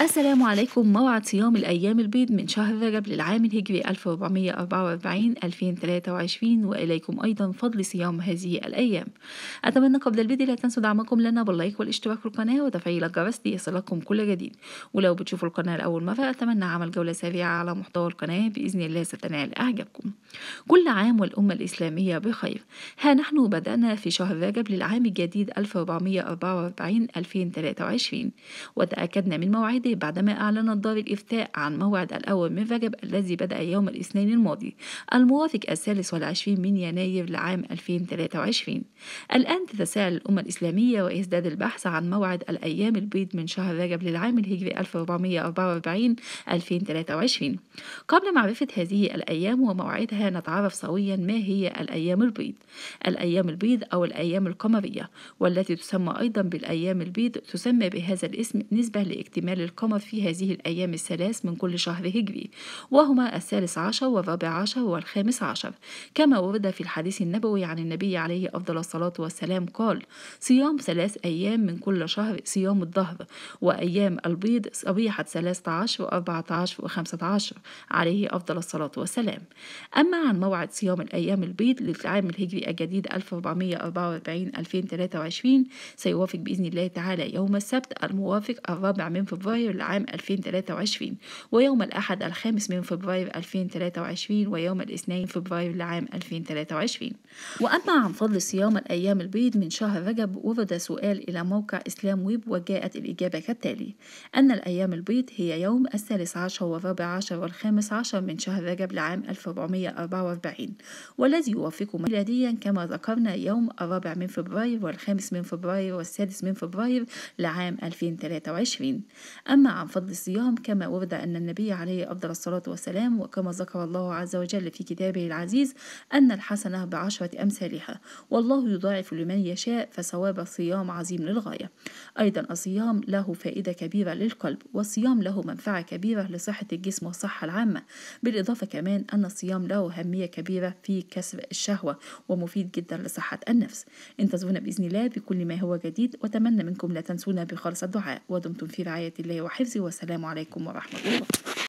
السلام عليكم موعد صيام الأيام البيض من شهر رجب للعام الهجري 1444-2023 وإليكم أيضا فضل صيام هذه الأيام أتمنى قبل الفيديو لا تنسوا دعمكم لنا باللايك والاشتراك في القناة وتفعيل الجرس ليصلكم كل جديد ولو بتشوفوا القناة لأول مرة أتمنى عمل جولة سريعة على محتوى القناة بإذن الله ستنال أعجابكم كل عام والأمة الإسلامية بخير ها نحن بدأنا في شهر رجب للعام الجديد 1444-2023 وتأكدنا من موعد الماضي بعدما أعلنت دار الإفتاء عن موعد الأول من رجب الذي بدأ يوم الاثنين الماضي الموافق الثالث والعشرين من يناير لعام 2023 الآن تتساءل الأمة الإسلامية ويزداد البحث عن موعد الأيام البيض من شهر رجب للعام الهجري 1444 2023 قبل معرفة هذه الأيام وموعدها نتعرف سويا ما هي الأيام البيض الأيام البيض أو الأيام القمرية والتي تسمى أيضا بالأيام البيض تسمى بهذا الاسم نسبة لاكتمال القمر في هذه الأيام الثلاث من كل شهر هجري وهما الثالث عشر والرابع عشر والخامس عشر كما ورد في الحديث النبوي عن النبي عليه أفضل الصلاة والسلام قال صيام ثلاث أيام من كل شهر صيام الظهر وأيام البيض صبيحة 13 و 14 و 15 عليه أفضل الصلاة والسلام أما عن موعد صيام الأيام البيض للعام الهجري الجديد 1444 2023 سيوافق بإذن الله تعالى يوم السبت الموافق الرابع من فبراير فبراير لعام 2023 ويوم الأحد الخامس من فبراير 2023 ويوم الاثنين فبراير لعام 2023 وأما عن فضل صيام الأيام البيض من شهر رجب ورد سؤال إلى موقع إسلام ويب وجاءت الإجابة كالتالي أن الأيام البيض هي يوم الثالث عشر والرابع عشر والخامس عشر من شهر رجب لعام 1444 والذي يوافق ميلاديا كما ذكرنا يوم الرابع من فبراير والخامس من فبراير والسادس من فبراير لعام 2023 أما عن فضل الصيام كما ورد أن النبي عليه أفضل الصلاة والسلام وكما ذكر الله عز وجل في كتابه العزيز أن الحسنة بعشرة أمثالها والله يضاعف لمن يشاء فثواب الصيام عظيم للغاية أيضا الصيام له فائدة كبيرة للقلب والصيام له منفعة كبيرة لصحة الجسم والصحة العامة بالإضافة كمان أن الصيام له أهمية كبيرة في كسب الشهوة ومفيد جدا لصحة النفس انتظرونا بإذن الله بكل ما هو جديد وأتمنى منكم لا تنسونا بخالص الدعاء ودمتم في رعاية الله وحفظي والسلام عليكم ورحمة الله